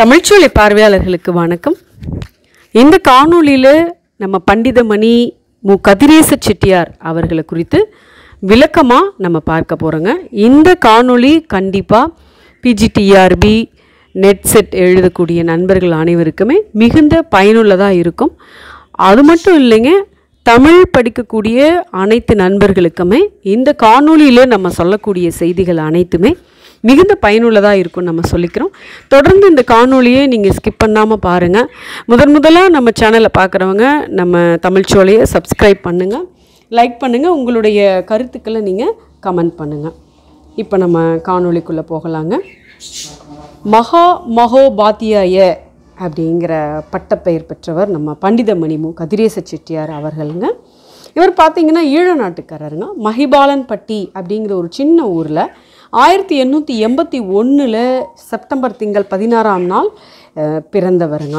தமிழ்ச்சோலை பார்வையாளர்களுக்கு வணக்கம் இந்த காணொளியில் நம்ம பண்டிதமணி மு கதிரேச செட்டியார் அவர்களை குறித்து விளக்கமாக நம்ம பார்க்க போகிறோங்க இந்த காணொளி கண்டிப்பாக பிஜிடிஆர்பி நெட் செட் e எழுதக்கூடிய நண்பர்கள் அனைவருக்குமே மிகுந்த பயனுள்ளதாக இருக்கும் அது மட்டும் இல்லைங்க தமிழ் படிக்கக்கூடிய அனைத்து நண்பர்களுக்குமே இந்த காணொலியில் நம்ம சொல்லக்கூடிய செய்திகள் அனைத்துமே மிகுந்த பயனுள்ளதாக இருக்கும் நம்ம சொல்லிக்கிறோம் தொடர்ந்து இந்த காணொலியை நீங்கள் ஸ்கிப் பண்ணாமல் பாருங்கள் முதன் முதலாக நம்ம சேனலை பார்க்குறவங்க நம்ம தமிழ்ச்சோலையை சப்ஸ்கிரைப் பண்ணுங்கள் லைக் பண்ணுங்கள் உங்களுடைய கருத்துக்களை நீங்கள் கமெண்ட் பண்ணுங்கள் இப்போ நம்ம காணொலிக்குள்ளே போகலாங்க மகா மகோபாத்தியாய அப்படிங்கிற பட்டப்பெயர் பெற்றவர் நம்ம பண்டிதமணிமு கதிரேச செட்டியார் அவர்களுங்க இவர் பார்த்திங்கன்னா ஈழ நாட்டுக்காரருங்க மகிபாலன்பட்டி அப்படிங்கிற ஒரு சின்ன ஊரில் ஆயிரத்தி எண்ணூற்றி எண்பத்தி ஒன்றில் செப்டம்பர் திங்கள் பதினாறாம் நாள் பிறந்தவருங்க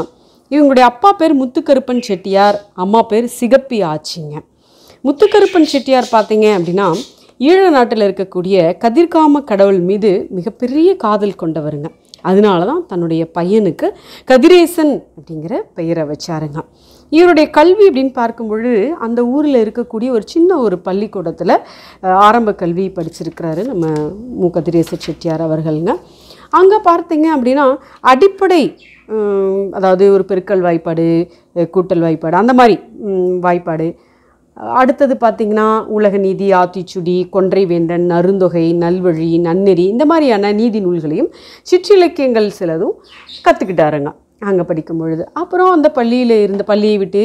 இவங்களுடைய அப்பா பேர் முத்துக்கருப்பன் செட்டியார் அம்மா பேர் சிகப்பி ஆச்சிங்க முத்துக்கருப்பன் செட்டியார் பார்த்தீங்க அப்படின்னா ஈழ நாட்டில் இருக்கக்கூடிய கதிர்காம கடவுள் மீது மிகப்பெரிய காதல் கொண்டவருங்க அதனால தான் தன்னுடைய பையனுக்கு கதிரேசன் அப்படிங்கிற பெயரை வச்சாருங்க இவருடைய கல்வி அப்படின்னு பார்க்கும் பொழுது அந்த ஊரில் இருக்கக்கூடிய ஒரு சின்ன ஒரு பள்ளிக்கூடத்தில் ஆரம்ப கல்வி படிச்சிருக்கிறாரு நம்ம மு கதிரேச செட்டியார் அவர்கள்ங்க அங்கே பார்த்தீங்க அப்படின்னா அடிப்படை அதாவது ஒரு பெருக்கல் வாய்ப்பாடு கூட்டல் வாய்ப்பாடு அந்த மாதிரி வாய்ப்பாடு அடுத்தது பார்த்திங்கன்னா உலக நீதி ஆத்திச்சுடி கொன்றை வேந்தன் நறுந்தொகை நல்வழி நன்னெறி இந்த மாதிரியான நீதி நூல்களையும் சிற்றிலக்கியங்கள் சிலதும் கற்றுக்கிட்டாருங்க அங்கே படிக்கும் பொழுது அப்புறம் அந்த பள்ளியில் இருந்த பள்ளியை விட்டு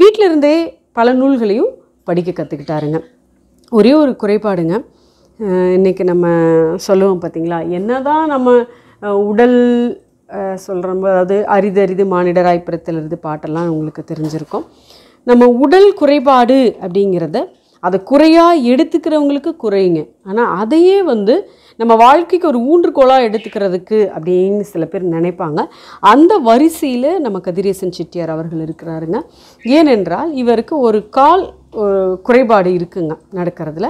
வீட்டில் இருந்தே பல நூல்களையும் படிக்க கற்றுக்கிட்டாருங்க ஒரே ஒரு குறைபாடுங்க இன்றைக்கி நம்ம சொல்லுவோம் பார்த்திங்களா என்ன தான் நம்ம உடல் சொல்கிறோம் அதாவது அரிதரிது மானிடராய் இருந்து பாட்டெல்லாம் உங்களுக்கு தெரிஞ்சிருக்கும் நம்ம உடல் குறைபாடு அப்படிங்கிறத அதை குறையாக எடுத்துக்கிறவங்களுக்கு குறையுங்க ஆனால் அதையே வந்து நம்ம வாழ்க்கைக்கு ஒரு ஊன்றுகோலாக எடுத்துக்கிறதுக்கு அப்படின்னு சில பேர் நினைப்பாங்க அந்த வரிசையில் நம்ம கதிரேசன் செட்டியார் அவர்கள் இருக்கிறாருங்க ஏனென்றால் இவருக்கு ஒரு கால் குறைபாடு இருக்குங்க நடக்கிறதுல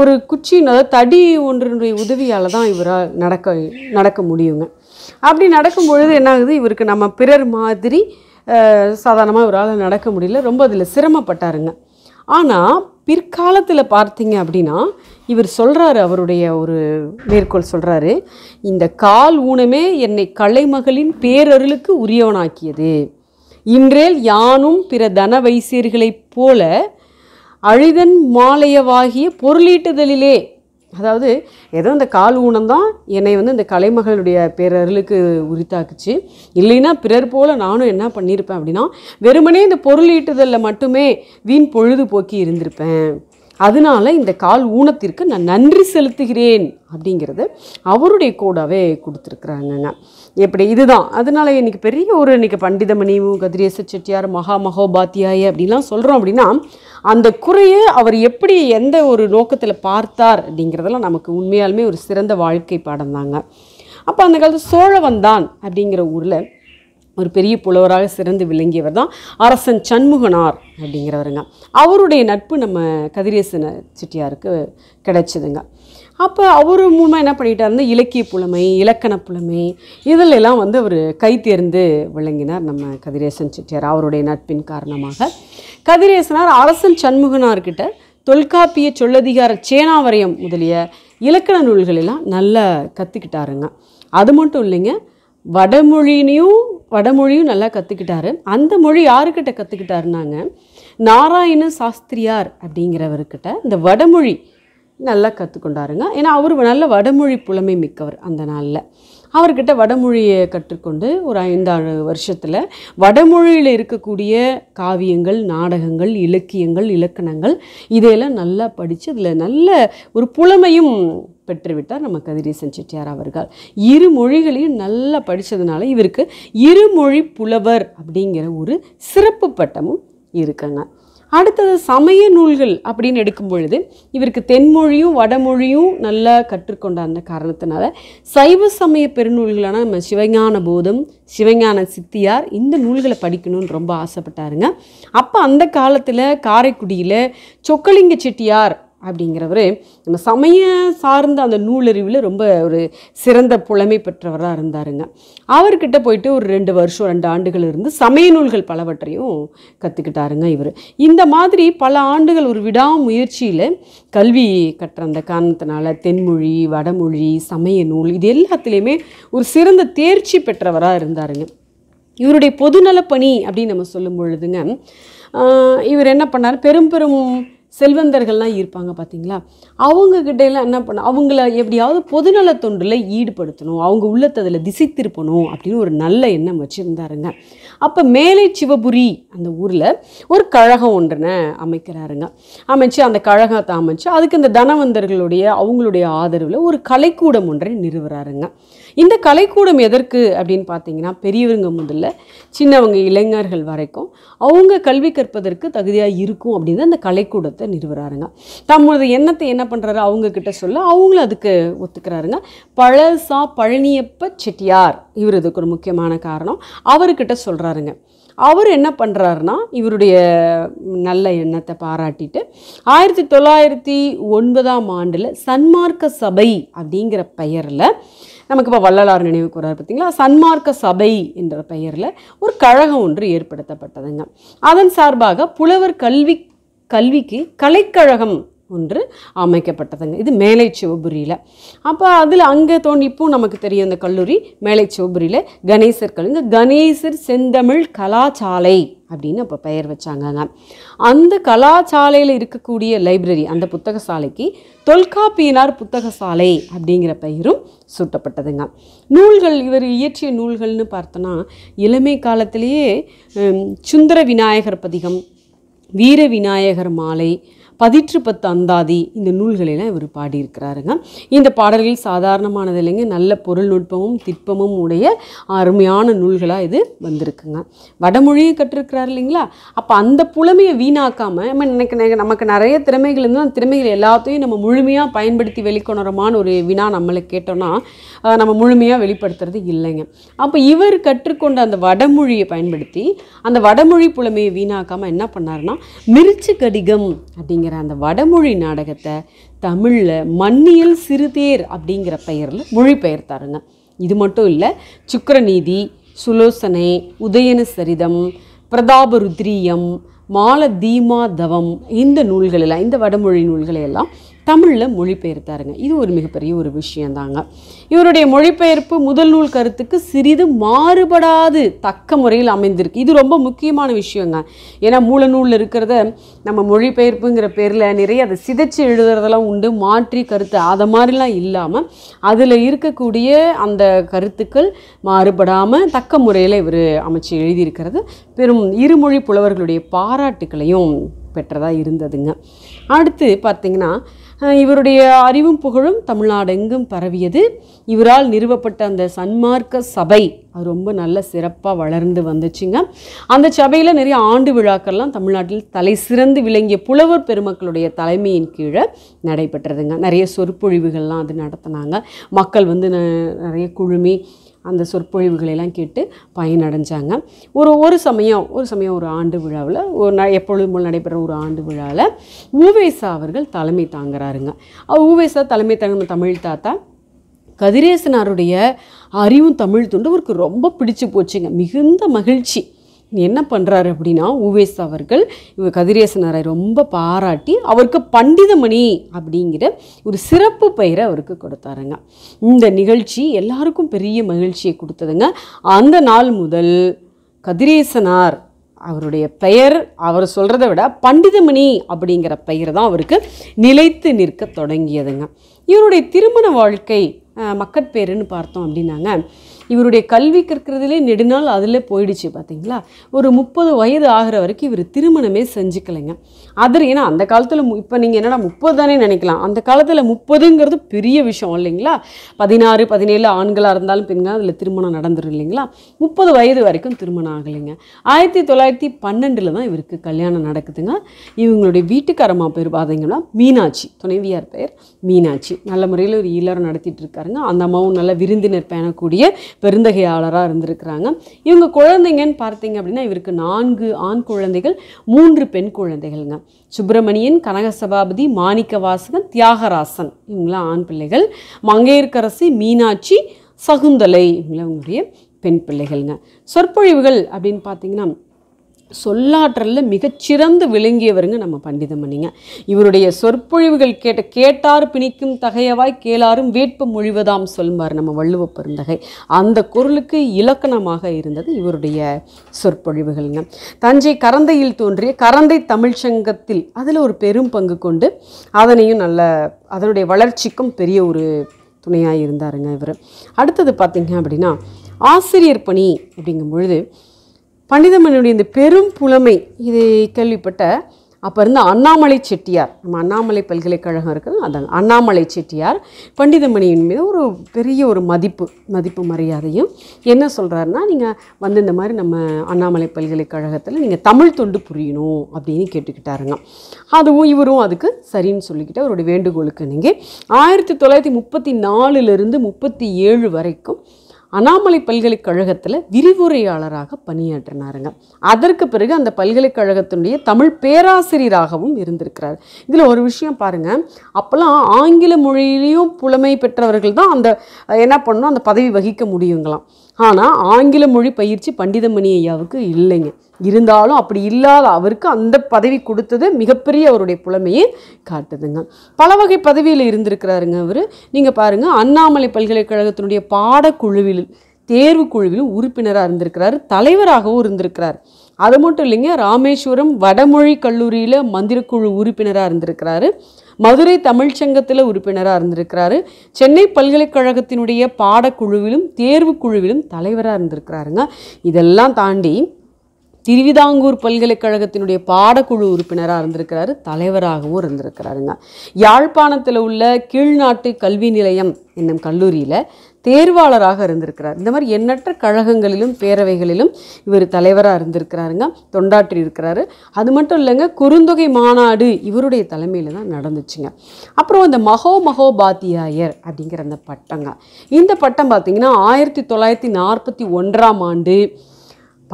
ஒரு குச்சின் அதாவது தடி ஒன்றினுடைய உதவியால் தான் இவரால் நடக்க நடக்க முடியுங்க அப்படி நடக்கும் பொழுது இவருக்கு நம்ம பிறர் மாதிரி சாதாரணமாக இவரால் நடக்க முடியல ரொம்ப அதில் சிரமப்பட்டாருங்க ஆனால் பிற்காலத்தில் பார்த்தீங்க அப்படின்னா இவர் சொல்கிறாரு அவருடைய ஒரு மேற்கோள் சொல்கிறாரு இந்த கால் ஊனமே என்னை கலைமகளின் பேரருளுக்கு உரியவனாக்கியது இன்றேல் யானும் பிற தன வைசியர்களைப் போல அழிதன் மாலையவாகிய பொருளீட்டுதலிலே அதாவது ஏதோ இந்த கால் ஊனம்தான் என்னை வந்து இந்த கலைமகளுடைய பேரருளுக்கு உரித்தாக்குச்சு இல்லைன்னா பிறர் போல் நானும் என்ன பண்ணியிருப்பேன் அப்படின்னா வெறுமனே இந்த பொருளீட்டுதலில் மட்டுமே வீண் பொழுதுபோக்கி இருந்திருப்பேன் அதனால் இந்த கால் ஊனத்திற்கு நான் நன்றி செலுத்துகிறேன் அப்படிங்கிறது அவருடைய கோடாவே கொடுத்துருக்குறாங்கங்க எப்படி இதுதான் அதனால் இன்றைக்கி பெரிய ஒரு இன்றைக்கி பண்டிதமணி கதிரேச செட்டியார் மகா மகோபாத்தியாய அப்படின்லாம் சொல்கிறோம் அப்படின்னா அந்த குறையை அவர் எப்படி எந்த ஒரு நோக்கத்தில் பார்த்தார் அப்படிங்கிறதெல்லாம் நமக்கு உண்மையாலுமே ஒரு சிறந்த வாழ்க்கை பாடம் தாங்க அப்போ அந்த காலத்து சோழவந்தான் அப்படிங்கிற ஊரில் ஒரு பெரிய புலவராக சிறந்து விளங்கியவர் தான் அரசன் சண்முகனார் அப்படிங்கிறவருங்க அவருடைய நட்பு நம்ம கதிரேசன செட்டியாருக்கு கிடைச்சிதுங்க அப்போ அவர் மூலமாக என்ன பண்ணிட்டாருன்னா இலக்கிய புலமை இலக்கண புலமை இதிலெல்லாம் வந்து அவர் கை தேர்ந்து விளங்கினார் நம்ம கதிரேசன் செட்டியார் அவருடைய நட்பின் காரணமாக கதிரேசனார் அரசன் சண்முகனார்கிட்ட தொல்காப்பிய சொல்லதிகார சேனாவரையம் முதலிய இலக்கண நூல்களெல்லாம் நல்லா கற்றுக்கிட்டாருங்க அது மட்டும் இல்லைங்க வடமொழினையும் வடமொழியும் நல்லா கற்றுக்கிட்டாரு அந்த மொழி யாருக்கிட்ட கற்றுக்கிட்டாருனாங்க நாராயண சாஸ்திரியார் அப்படிங்கிறவர்கிட்ட இந்த வடமொழி நல்லா கற்றுக்கொண்டாருங்க ஏன்னா அவர் நல்ல வடமொழி புலமை மிக்கவர் அந்த நாளில் அவர்கிட்ட வடமொழியை கற்றுக்கொண்டு ஒரு ஐந்தாறு வருஷத்தில் வடமொழியில் இருக்கக்கூடிய காவியங்கள் நாடகங்கள் இலக்கியங்கள் இலக்கணங்கள் இதையெல்லாம் நல்லா படித்து அதில் நல்ல ஒரு புலமையும் பெற்றுவிட்டார் நம்ம கதிரேசன் செட்டியார் அவர்கள் இரு மொழிகளையும் நல்லா படித்ததுனால இவருக்கு இருமொழி புலவர் அப்படிங்கிற ஒரு சிறப்பு பட்டமும் இருக்குங்க அடுத்தது சமய நூல்கள் அப்படின்னு எடுக்கும் பொழுது இவருக்கு தென்மொழியும் வடமொழியும் நல்லா கற்றுக்கொண்ட அந்த காரணத்தினால சைவ சமய பெருநூல்களான நம்ம சிவஞான போதம் சிவஞான சித்தியார் இந்த நூல்களை படிக்கணும்னு ரொம்ப ஆசைப்பட்டாருங்க அப்போ அந்த காலத்தில் காரைக்குடியில் சொக்கலிங்க செட்டியார் அப்படிங்கிறவர் நம்ம சமய சார்ந்த அந்த நூலறிவில் ரொம்ப ஒரு சிறந்த புலமை பெற்றவராக இருந்தாருங்க அவர்கிட்ட போயிட்டு ஒரு ரெண்டு வருஷம் ரெண்டு ஆண்டுகள் இருந்து சமய நூல்கள் பலவற்றையும் கற்றுக்கிட்டாருங்க இவர் இந்த மாதிரி பல ஆண்டுகள் ஒரு விடாமுயற்சியில் கல்வி கற்ற அந்த காரணத்தினால தென்மொழி வடமொழி சமய நூல் இது எல்லாத்துலேயுமே ஒரு சிறந்த தேர்ச்சி பெற்றவராக இருந்தாருங்க இவருடைய பொதுநலப்பணி அப்படின்னு நம்ம சொல்லும் பொழுதுங்க இவர் என்ன பண்ணார் பெரும் பெரும் செல்வந்தர்கள்லாம் இருப்பாங்க பார்த்தீங்களா அவங்கக்கிட்ட எல்லாம் என்ன பண்ண அவங்கள எப்படியாவது பொதுநல தொண்டில் ஈடுபடுத்தணும் அவங்க உள்ளத்தை அதில் திசை திருப்பணும் அப்படின்னு ஒரு நல்ல எண்ணம் வச்சுருந்தாருங்க அப்போ மேலே சிவபுரி அந்த ஊரில் ஒரு கழகம் ஒன்றுனை அமைக்கிறாருங்க அமைச்சு அந்த கழகத்தை அமைச்சு அதுக்கு இந்த தனவந்தர்களுடைய அவங்களுடைய ஆதரவில் ஒரு கலைக்கூடம் ஒன்றை நிறுவுறாருங்க இந்த கலைக்கூடம் எதற்கு அப்படின்னு பார்த்தீங்கன்னா பெரியவங்க முதல்ல சின்னவங்க இளைஞர்கள் வரைக்கும் அவங்க கல்வி கற்பதற்கு தகுதியாக இருக்கும் அப்படின்னு அந்த கலைக்கூடத்தை நிறுவுறாருங்க தம்மோட எண்ணத்தை என்ன பண்ணுறாரு அவங்கக்கிட்ட சொல்ல அவங்களும் அதுக்கு ஒத்துக்கிறாருங்க பழசா பழனியப்ப செட்டியார் இவர் இதுக்கு ஒரு முக்கியமான காரணம் அவர்கிட்ட சொல்கிறாருங்க அவர் என்ன பண்ணுறாருனா இவருடைய நல்ல எண்ணத்தை பாராட்டிட்டு ஆயிரத்தி தொள்ளாயிரத்தி ஒன்பதாம் ஆண்டில் சன்மார்க்க சபை அப்படிங்கிற பெயரில் நமக்கு இப்போ வள்ளலார் நினைவு கூறார் பார்த்தீங்களா சன்மார்க்க சபை என்ற பெயரில் ஒரு கழகம் ஒன்று ஏற்படுத்தப்பட்டதுங்க அதன் சார்பாக புலவர் கல்வி கல்விக்கு கலைக்கழகம் ஒன்று அமைக்கப்பட்டதுங்க இது மேலை சிவபுரியில் அப்போ அதில் அங்கே தோண்டி இப்போ நமக்கு தெரியும் அந்த கல்லூரி மேலை சிவபுரியில் கணேசர் கல்லுங்க கணேசர் செந்தமிழ் கலாச்சாலை அப்படின்னு அப்போ பெயர் வச்சாங்கங்க அந்த கலாச்சாலையில் இருக்கக்கூடிய லைப்ரரி அந்த புத்தக சாலைக்கு தொல்காப்பியனார் புத்தக சாலை அப்படிங்கிற பெயரும் சூட்டப்பட்டதுங்க நூல்கள் இவர் இயற்றிய நூல்கள்னு பார்த்தோன்னா இளமை காலத்திலேயே சுந்தர விநாயகர் பதிகம் வீர விநாயகர் மாலை பதிற்று பத்து அந்தாதி இந்த நூல்களெல்லாம் இவர் பாடியிருக்கிறாருங்க இந்த பாடல்கள் சாதாரணமானது இல்லைங்க நல்ல பொருள் நுட்பமும் திட்பமும் உடைய அருமையான நூல்களாக இது வந்திருக்குங்க வடமொழியை கற்றுருக்கிறார் இல்லைங்களா அப்போ அந்த புலமையை வீணாக்காமல் நம்ம எனக்கு நமக்கு நிறைய திறமைகள் இருந்தால் அந்த திறமைகள் எல்லாத்தையும் நம்ம முழுமையாக பயன்படுத்தி வெளிக்கொணரமான ஒரு வினா நம்மளை கேட்டோம்னா நம்ம முழுமையாக வெளிப்படுத்துறது இல்லைங்க அப்போ இவர் கற்றுக்கொண்ட அந்த வடமொழியை பயன்படுத்தி அந்த வடமொழி புலமையை வீணாக்காமல் என்ன பண்ணாருன்னா மிருச்சு கடிகம் அப்படிங்கிற அப்படிங்கிற அந்த வடமொழி நாடகத்தை தமிழில் மண்ணியல் சிறுதேர் அப்படிங்கிற பெயரில் மொழிபெயர்த்தாருங்க இது மட்டும் இல்லை சுக்கரநீதி சுலோசனை உதயன சரிதம் பிரதாபருத்ரீயம் மாலதீமா தவம் இந்த நூல்களெல்லாம் இந்த வடமொழி நூல்களையெல்லாம் தமிழில் மொழிபெயர்த்தாருங்க இது ஒரு மிகப்பெரிய ஒரு விஷயந்தாங்க இவருடைய மொழிபெயர்ப்பு முதல் நூல் கருத்துக்கு சிறிது மாறுபடாது தக்க முறையில் அமைந்திருக்கு இது ரொம்ப முக்கியமான விஷயங்க ஏன்னா மூல நூலில் இருக்கிறத நம்ம மொழிபெயர்ப்புங்கிற பேரில் நிறைய அதை சிதைச்சு எழுதுறதெல்லாம் உண்டு மாற்றி கருத்து அதை மாதிரிலாம் இல்லாமல் அதில் இருக்கக்கூடிய அந்த கருத்துக்கள் மாறுபடாமல் தக்க முறையில் இவர் அமைச்சு எழுதியிருக்கிறது பெரும் இருமொழி புலவர்களுடைய பாராட்டுக்களையும் பெற்றதாக இருந்ததுங்க அடுத்து பார்த்திங்கன்னா இவருடைய அறிவும் புகழும் தமிழ்நாடு எங்கும் பரவியது இவரால் நிறுவப்பட்ட அந்த சன்மார்க்க சபை அது ரொம்ப நல்ல சிறப்பாக வளர்ந்து வந்துச்சுங்க அந்த சபையில் நிறைய ஆண்டு விழாக்கள்லாம் தமிழ்நாட்டில் தலை சிறந்து விளங்கிய புலவர் பெருமக்களுடைய தலைமையின் கீழே நடைபெற்றதுங்க நிறைய சொற்பொழிவுகள்லாம் அது நடத்தினாங்க மக்கள் வந்து நிறைய குழுமி அந்த சொற்பொழிவுகளெல்லாம் கேட்டு பயனடைஞ்சாங்க ஒரு ஒரு சமயம் ஒரு சமயம் ஒரு ஆண்டு விழாவில் ஒரு ந எப்பொழுதும் போல் நடைபெற ஒரு ஆண்டு விழாவில் ஊவேசா அவர்கள் தலைமை தாங்குறாருங்க ஊவேசா தலைமை தாங்கின தமிழ் தாத்தா கதிரேசனாருடைய அறிவும் தமிழ் தொண்டு அவருக்கு ரொம்ப பிடிச்சு போச்சுங்க மிகுந்த மகிழ்ச்சி என்ன பண்ணுறாரு அப்படின்னா உவேஸ் அவர்கள் இவர் கதிரேசனாரை ரொம்ப பாராட்டி அவருக்கு பண்டிதமணி அப்படிங்கிற ஒரு சிறப்பு பெயரை அவருக்கு கொடுத்தாருங்க இந்த நிகழ்ச்சி எல்லாருக்கும் பெரிய மகிழ்ச்சியை கொடுத்ததுங்க அந்த நாள் முதல் கதிரேசனார் அவருடைய பெயர் அவர் சொல்கிறத விட பண்டிதமணி அப்படிங்கிற பெயர் தான் அவருக்கு நிலைத்து நிற்க தொடங்கியதுங்க இவருடைய திருமண வாழ்க்கை மக்கட்பேருன்னு பார்த்தோம் அப்படின்னாங்க இவருடைய கல்வி கற்கிறதுலே நெடுநாள் அதில் போயிடுச்சு பார்த்தீங்களா ஒரு முப்பது வயது ஆகிற வரைக்கும் இவர் திருமணமே செஞ்சுக்கலைங்க அதர் ஏன்னா அந்த காலத்தில் இப்போ நீங்கள் என்னடா முப்பது தானே நினைக்கலாம் அந்த காலத்தில் முப்பதுங்கிறது பெரிய விஷயம் இல்லைங்களா பதினாறு பதினேழு ஆண்களாக இருந்தாலும் பெண்களாக அதில் திருமணம் நடந்துடும் இல்லைங்களா முப்பது வயது வரைக்கும் திருமணம் ஆகலைங்க ஆயிரத்தி தொள்ளாயிரத்தி பன்னெண்டில் தான் இவருக்கு கல்யாணம் நடக்குதுங்க இவங்களுடைய வீட்டுக்காரம்மா பேர் பார்த்தீங்கன்னா மீனாட்சி துணைவியார் பெயர் மீனாட்சி நல்ல முறையில் ஒரு ஈழர் நடத்திட்டு இருக்காருங்க அந்த அம்மாவும் நல்ல விருந்தினர் பேணக்கூடிய பெருந்தகையாளராக இருந்திருக்கிறாங்க இவங்க குழந்தைங்கன்னு பார்த்தீங்க அப்படின்னா இவருக்கு நான்கு ஆண் குழந்தைகள் மூன்று பெண் குழந்தைகள்ங்க சுப்பிரமணியன் கனகசபாபதி மாணிக்கவாசகன் தியாகராசன் இவங்களாம் ஆண் பிள்ளைகள் மங்கையர்கரசி மீனாட்சி சகுந்தலை இவங்களாம் அவங்களுடைய பெண் பிள்ளைகள்ங்க சொற்பொழிவுகள் அப்படின்னு பார்த்தீங்கன்னா சொல்லாற்றலில் மிகச்சிறந்து விளங்கியவருங்க நம்ம பண்டிதமணிங்க இவருடைய சொற்பொழிவுகள் கேட்ட கேட்டார் பிணிக்கும் தகையவாய் கேளாரும் வேட்பு மொழிவதாம் சொல்வார் நம்ம வள்ளுவ பெருந்தகை அந்த குரலுக்கு இலக்கணமாக இருந்தது இவருடைய சொற்பொழிவுகள்ங்க தஞ்சை கரந்தையில் தோன்றிய கரந்தை தமிழ்ச்சங்கத்தில் அதில் ஒரு பெரும் பங்கு கொண்டு அதனையும் நல்ல அதனுடைய வளர்ச்சிக்கும் பெரிய ஒரு துணையாக இருந்தாருங்க இவர் அடுத்தது பார்த்திங்க அப்படின்னா ஆசிரியர் பணி அப்படிங்கும் பொழுது பண்டிதமணியுடைய இந்த பெரும் புலமை இது கேள்விப்பட்ட அப்போ இருந்த அண்ணாமலை செட்டியார் நம்ம அண்ணாமலை பல்கலைக்கழகம் இருக்குது அதான் அண்ணாமலை செட்டியார் பண்டிதமணியின் மீது ஒரு பெரிய ஒரு மதிப்பு மதிப்பு மரியாதையும் என்ன சொல்கிறாருன்னா நீங்கள் வந்து இந்த மாதிரி நம்ம அண்ணாமலை பல்கலைக்கழகத்தில் நீங்கள் தமிழ் தொண்டு புரியணும் அப்படின்னு கேட்டுக்கிட்டாருங்க அதுவும் இவரும் அதுக்கு சரின்னு சொல்லிக்கிட்டு அவருடைய வேண்டுகோளுக்கு நீங்கள் ஆயிரத்தி தொள்ளாயிரத்தி முப்பத்தி நாலுலேருந்து முப்பத்தி ஏழு வரைக்கும் அண்ணாமலை பல்கலைக்கழகத்தில் விரிவுரையாளராக பணியாற்றினாருங்க அதற்கு பிறகு அந்த பல்கலைக்கழகத்தினுடைய தமிழ் பேராசிரியராகவும் இருந்திருக்கிறார் இதில் ஒரு விஷயம் பாருங்கள் அப்போல்லாம் ஆங்கில மொழியிலையும் புலமை பெற்றவர்கள் தான் அந்த என்ன பண்ணணும் அந்த பதவி வகிக்க முடியுங்களாம் ஆனால் ஆங்கில மொழி பயிற்சி பண்டிதமணி ஐயாவுக்கு இல்லைங்க இருந்தாலும் அப்படி இல்லாத அவருக்கு அந்த பதவி கொடுத்தது மிகப்பெரிய அவருடைய புலமையை காட்டுதுங்க பல வகை பதவியில் இருந்திருக்கிறாருங்க அவர் நீங்கள் பாருங்கள் அண்ணாமலை பல்கலைக்கழகத்தினுடைய பாடக்குழுவில் தேர்வு குழுவிலும் உறுப்பினராக இருந்திருக்கிறார் தலைவராகவும் இருந்திருக்கிறார் அது மட்டும் இல்லைங்க ராமேஸ்வரம் வடமொழி கல்லூரியில் மந்திரக்குழு உறுப்பினராக இருந்திருக்கிறாரு மதுரை தமிழ்ச்சங்கத்தில் உறுப்பினராக இருந்திருக்கிறாரு சென்னை பல்கலைக்கழகத்தினுடைய பாடக்குழுவிலும் தேர்வு குழுவிலும் தலைவராக இருந்திருக்கிறாருங்க இதெல்லாம் தாண்டி திருவிதாங்கூர் பல்கலைக்கழகத்தினுடைய பாடக்குழு உறுப்பினராக இருந்திருக்கிறாரு தலைவராகவும் இருந்திருக்கிறாருங்க யாழ்ப்பாணத்தில் உள்ள கீழ்நாட்டு கல்வி நிலையம் என்னும் கல்லூரியில் தேர்வாளராக இருந்திருக்கிறார் இந்த மாதிரி எண்ணற்ற கழகங்களிலும் பேரவைகளிலும் இவர் தலைவராக இருந்திருக்கிறாருங்க தொண்டாற்றி இருக்கிறாரு அது மட்டும் இல்லைங்க குறுந்தொகை மாநாடு இவருடைய தலைமையில் தான் நடந்துச்சுங்க அப்புறம் இந்த மகோ மகோபாத்தியாயர் அப்படிங்கிற அந்த பட்டங்க இந்த பட்டம் பார்த்திங்கன்னா ஆயிரத்தி தொள்ளாயிரத்தி நாற்பத்தி ஒன்றாம் ஆண்டு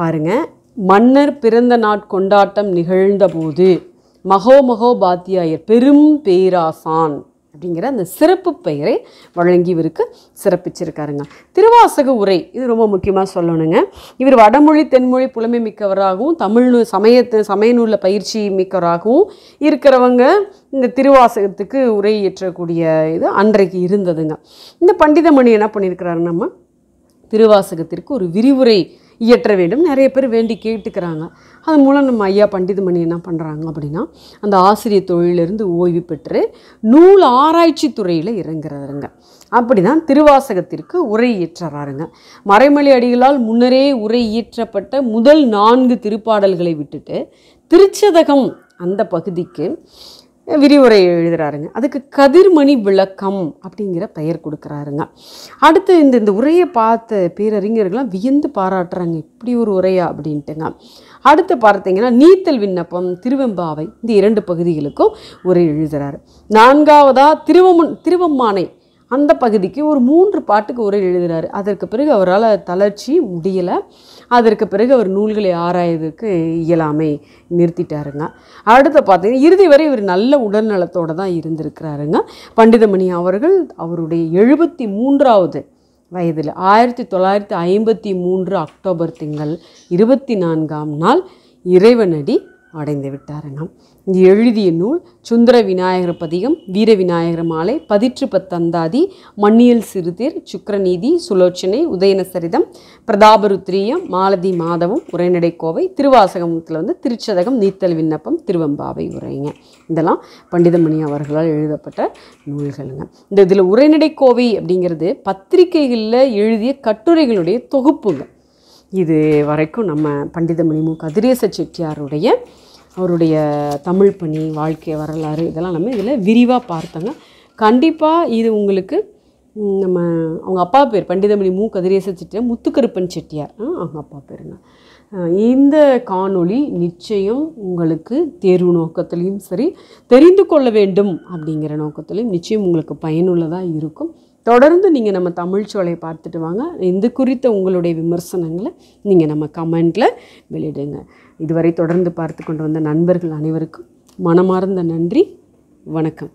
பாருங்கள் மன்னர் பிறந்த நாட்கொண்டாட்டம் நிகழ்ந்தபோது மகோ மகோபாத்தியாயர் பெரும் பேராசான் அப்படிங்கிற அந்த சிறப்பு பெயரை வழங்கி இவருக்கு சிறப்பிச்சிருக்காருங்க திருவாசக உரை இது ரொம்ப முக்கியமாக சொல்லணுங்க இவர் வடமொழி தென்மொழி புலமை மிக்கவராகவும் தமிழ் சமய சமய நூலில் பயிற்சி மிக்கவராகவும் இருக்கிறவங்க இந்த திருவாசகத்துக்கு உரை இயற்றக்கூடிய இது அன்றைக்கு இருந்ததுங்க இந்த பண்டிதமணி என்ன பண்ணியிருக்கிறாரு நம்ம திருவாசகத்திற்கு ஒரு விரிவுரை இயற்ற வேண்டும் நிறைய பேர் வேண்டி கேட்டுக்கிறாங்க அது மூலம் நம்ம ஐயா பண்டிதமணி என்ன பண்ணுறாங்க அப்படின்னா அந்த ஆசிரியர் தொழிலிருந்து ஓய்வு பெற்று நூல் ஆராய்ச்சி துறையில் இறங்குறாருங்க அப்படி தான் திருவாசகத்திற்கு உரை இயற்றுறாருங்க மறைமலை அடிகளால் முன்னரே உரை இயற்றப்பட்ட முதல் நான்கு திருப்பாடல்களை விட்டுட்டு திருச்சதகம் அந்த பகுதிக்கு விரிவுரை எழுதுகிறாருங்க அதுக்கு கதிர்மணி விளக்கம் அப்படிங்கிற பெயர் கொடுக்குறாருங்க அடுத்து இந்த இந்த உரையை பார்த்த பேரறிஞர்கள்லாம் வியந்து பாராட்டுறாங்க இப்படி ஒரு உரையா அப்படின்ட்டுங்க அடுத்து பார்த்தீங்கன்னா நீத்தல் விண்ணப்பம் திருவெம்பாவை இந்த இரண்டு பகுதிகளுக்கும் உரை எழுதுகிறார் நான்காவதாக திருவமுன் திருவம்மானை அந்த பகுதிக்கு ஒரு மூன்று பாட்டுக்கு உரை எழுதுகிறார் அதற்கு பிறகு அவரால் தளர்ச்சி முடியலை அதற்கு பிறகு அவர் நூல்களை ஆராயதுக்கு இயலாமை நிறுத்திட்டாருங்க அடுத்து பார்த்தீங்கன்னா இறுதி வரை இவர் நல்ல உடல்நலத்தோடு தான் இருந்திருக்கிறாருங்க பண்டிதமணி அவர்கள் அவருடைய எழுபத்தி மூன்றாவது வயதில் ஆயிரத்தி தொள்ளாயிரத்தி ஐம்பத்தி மூன்று அக்டோபர் திங்கள் இருபத்தி நான்காம் நாள் இறைவனடி அடைந்து இந்த எழுதிய நூல் சுந்தர விநாயகர் பதிகம் வீர விநாயகர் மாலை பதிற்று பத்தந்தாதி மண்ணியல் சிறுதேர் சுக்கரநீதி சுலோச்சனை உதயன சரிதம் பிரதாபருத்ரியம் மாலதி மாதவம் உரைநடை கோவை திருவாசகத்தில் வந்து திருச்சதகம் நீத்தல் விண்ணப்பம் திருவம்பாவை உரைங்க இதெல்லாம் பண்டிதமணி அவர்களால் எழுதப்பட்ட நூல்களுங்க இந்த இதில் உரைநடை கோவை அப்படிங்கிறது பத்திரிகைகளில் எழுதிய கட்டுரைகளுடைய தொகுப்புங்க இது வரைக்கும் நம்ம பண்டிதமணி மணிமு கதிரேச செட்டியாருடைய அவருடைய தமிழ் பணி வாழ்க்கை வரலாறு இதெல்லாம் நம்ம இதில் விரிவாக பார்த்தோங்க கண்டிப்பாக இது உங்களுக்கு நம்ம அவங்க அப்பா பேர் பண்டிதமணி மு கதிரேச செட்டியார் முத்துக்கருப்பன் செட்டியார் அவங்க அப்பா பேருங்க இந்த காணொளி நிச்சயம் உங்களுக்கு தேர்வு நோக்கத்துலேயும் சரி தெரிந்து கொள்ள வேண்டும் அப்படிங்கிற நோக்கத்திலையும் நிச்சயம் உங்களுக்கு பயனுள்ளதாக இருக்கும் தொடர்ந்து நீங்கள் நம்ம தமிழ்ச்சோலை பார்த்துட்டு வாங்க இது குறித்த உங்களுடைய விமர்சனங்களை நீங்கள் நம்ம கமெண்டில் வெளியிடுங்க இதுவரை தொடர்ந்து பார்த்து கொண்டு வந்த நண்பர்கள் அனைவருக்கும் மனமார்ந்த நன்றி வணக்கம்